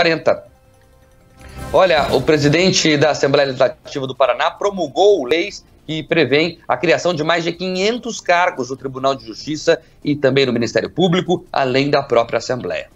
40. Olha, o presidente da Assembleia Legislativa do Paraná promulgou leis que prevêem a criação de mais de 500 cargos no Tribunal de Justiça e também no Ministério Público, além da própria Assembleia.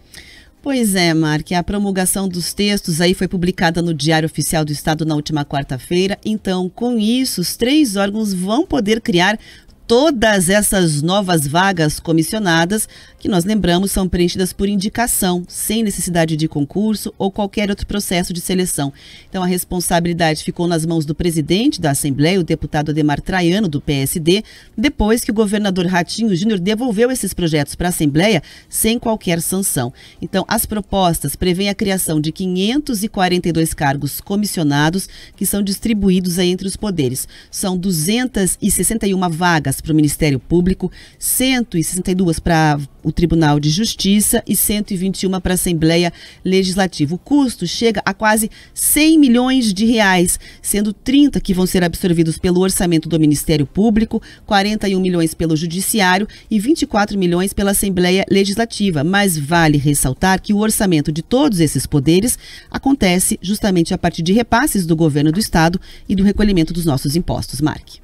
Pois é, Mark, a promulgação dos textos aí foi publicada no Diário Oficial do Estado na última quarta-feira. Então, com isso, os três órgãos vão poder criar todas essas novas vagas comissionadas, que nós lembramos são preenchidas por indicação, sem necessidade de concurso ou qualquer outro processo de seleção. Então a responsabilidade ficou nas mãos do presidente da Assembleia, o deputado Ademar Traiano do PSD, depois que o governador Ratinho Júnior devolveu esses projetos para a Assembleia sem qualquer sanção. Então as propostas prevêm a criação de 542 cargos comissionados que são distribuídos entre os poderes. São 261 vagas para o Ministério Público, 162 para o Tribunal de Justiça e 121 para a Assembleia Legislativa. O custo chega a quase 100 milhões de reais, sendo 30 que vão ser absorvidos pelo orçamento do Ministério Público, 41 milhões pelo Judiciário e 24 milhões pela Assembleia Legislativa. Mas vale ressaltar que o orçamento de todos esses poderes acontece justamente a partir de repasses do governo do Estado e do recolhimento dos nossos impostos. Marque.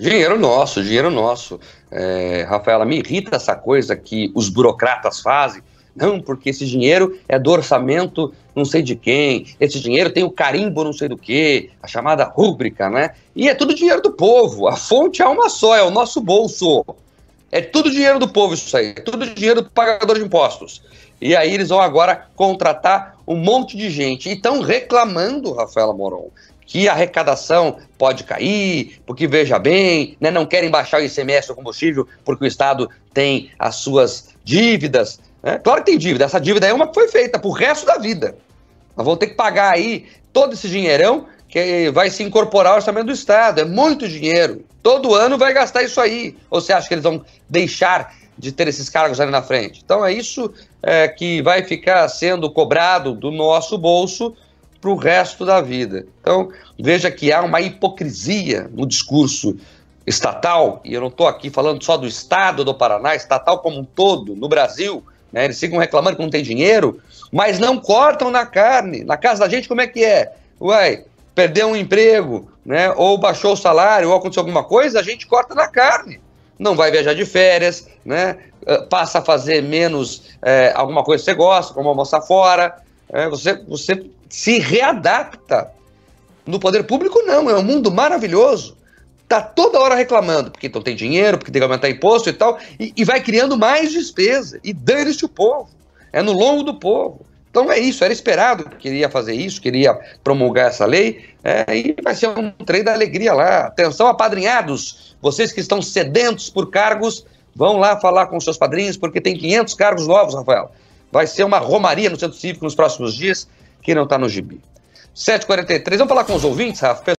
Dinheiro nosso, dinheiro nosso. É, Rafaela, me irrita essa coisa que os burocratas fazem. Não, porque esse dinheiro é do orçamento não sei de quem, esse dinheiro tem o carimbo não sei do que, a chamada rúbrica, né? E é tudo dinheiro do povo, a fonte é uma só, é o nosso bolso. É tudo dinheiro do povo isso aí, é tudo dinheiro do pagador de impostos. E aí eles vão agora contratar um monte de gente. E estão reclamando, Rafaela Moron, que a arrecadação pode cair, porque veja bem, né, não querem baixar o ICMS do combustível porque o Estado tem as suas dívidas. Né? Claro que tem dívida, essa dívida é uma que foi feita pro resto da vida. Nós vamos ter que pagar aí todo esse dinheirão que vai se incorporar ao orçamento do Estado. É muito dinheiro. Todo ano vai gastar isso aí. Ou você acha que eles vão deixar de ter esses cargos ali na frente? Então é isso é, que vai ficar sendo cobrado do nosso bolso para o resto da vida. Então veja que há uma hipocrisia no discurso estatal, e eu não estou aqui falando só do Estado do Paraná, estatal como um todo, no Brasil, né, eles ficam reclamando que não tem dinheiro, mas não cortam na carne. Na casa da gente, como é que é? Uai, perdeu um emprego, né, ou baixou o salário, ou aconteceu alguma coisa, a gente corta na carne. Não vai viajar de férias, né, eh, passa a fazer menos é, alguma coisa que você gosta, como almoçar fora. É, você, você se readapta. No poder público, não, é um mundo maravilhoso. Tá toda hora reclamando, porque então tem dinheiro, porque tem que aumentar imposto e tal, e, e vai criando mais despesa. E dane-se o povo. É no longo do povo. Então é isso, era esperado que ele ia fazer isso, queria promulgar essa lei, é, e vai ser um trem da alegria lá. Atenção, apadrinhados, vocês que estão sedentos por cargos, vão lá falar com seus padrinhos, porque tem 500 cargos novos, Rafael. Vai ser uma romaria no Centro Cívico nos próximos dias, quem não está no gibi. 7h43, vamos falar com os ouvintes, Rafa?